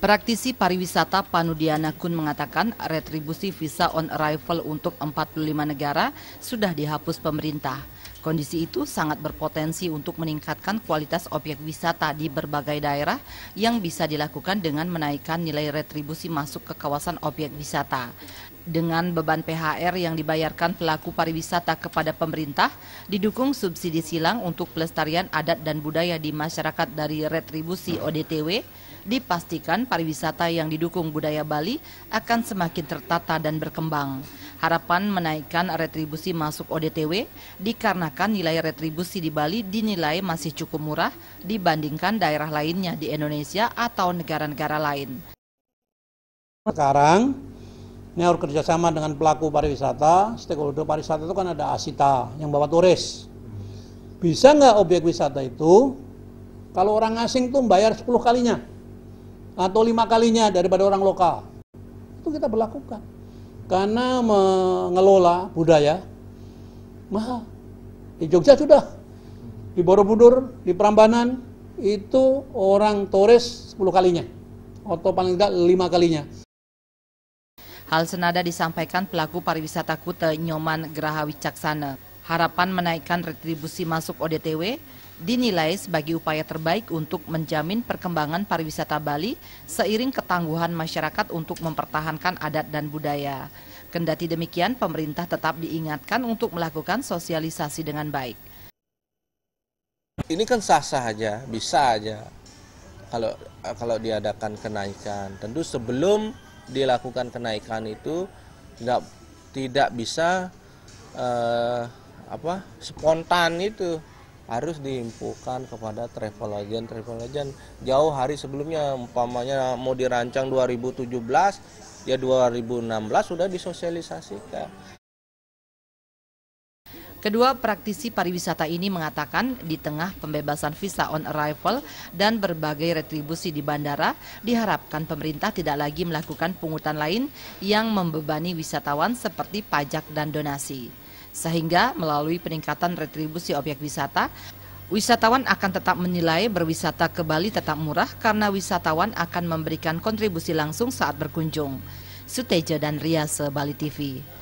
Praktisi pariwisata Panudiana Kun mengatakan retribusi visa on arrival untuk 45 negara sudah dihapus pemerintah. Kondisi itu sangat berpotensi untuk meningkatkan kualitas objek wisata di berbagai daerah yang bisa dilakukan dengan menaikkan nilai retribusi masuk ke kawasan objek wisata. Dengan beban PHR yang dibayarkan pelaku pariwisata kepada pemerintah, didukung subsidi silang untuk pelestarian adat dan budaya di masyarakat dari retribusi ODTW, dipastikan pariwisata yang didukung budaya Bali akan semakin tertata dan berkembang. Harapan menaikkan retribusi masuk ODTW dikarenakan nilai retribusi di Bali dinilai masih cukup murah dibandingkan daerah lainnya di Indonesia atau negara-negara lain. Sekarang ini harus kerjasama dengan pelaku pariwisata, stakeholder pariwisata itu kan ada asita yang bawa turis. Bisa nggak objek wisata itu kalau orang asing tuh bayar 10 kalinya? atau lima kalinya daripada orang lokal. Itu kita berlakukan. Karena mengelola budaya mahal. Di Jogja sudah. Di Borobudur, di Prambanan, itu orang Torres 10 kalinya. Atau paling tidak 5 kalinya. Hal senada disampaikan pelaku pariwisata Kute Nyoman Geraha Wicaksana. Harapan menaikkan retribusi masuk ODTW dinilai sebagai upaya terbaik untuk menjamin perkembangan pariwisata Bali seiring ketangguhan masyarakat untuk mempertahankan adat dan budaya. Kendati demikian, pemerintah tetap diingatkan untuk melakukan sosialisasi dengan baik. Ini kan sah-sah aja, bisa aja kalau kalau diadakan kenaikan. Tentu sebelum dilakukan kenaikan itu tidak tidak bisa eh, apa spontan itu harus diimpukan kepada travel agent travel agent jauh hari sebelumnya umpamanya mau dirancang 2017 ya 2016 sudah disosialisasikan Kedua praktisi pariwisata ini mengatakan di tengah pembebasan visa on arrival dan berbagai retribusi di bandara, diharapkan pemerintah tidak lagi melakukan pungutan lain yang membebani wisatawan seperti pajak dan donasi. Sehingga melalui peningkatan retribusi objek wisata, Wisatawan akan tetap menilai berwisata ke Bali tetap murah karena wisatawan akan memberikan kontribusi langsung saat berkunjung. Suteja dan Riase Bali TV.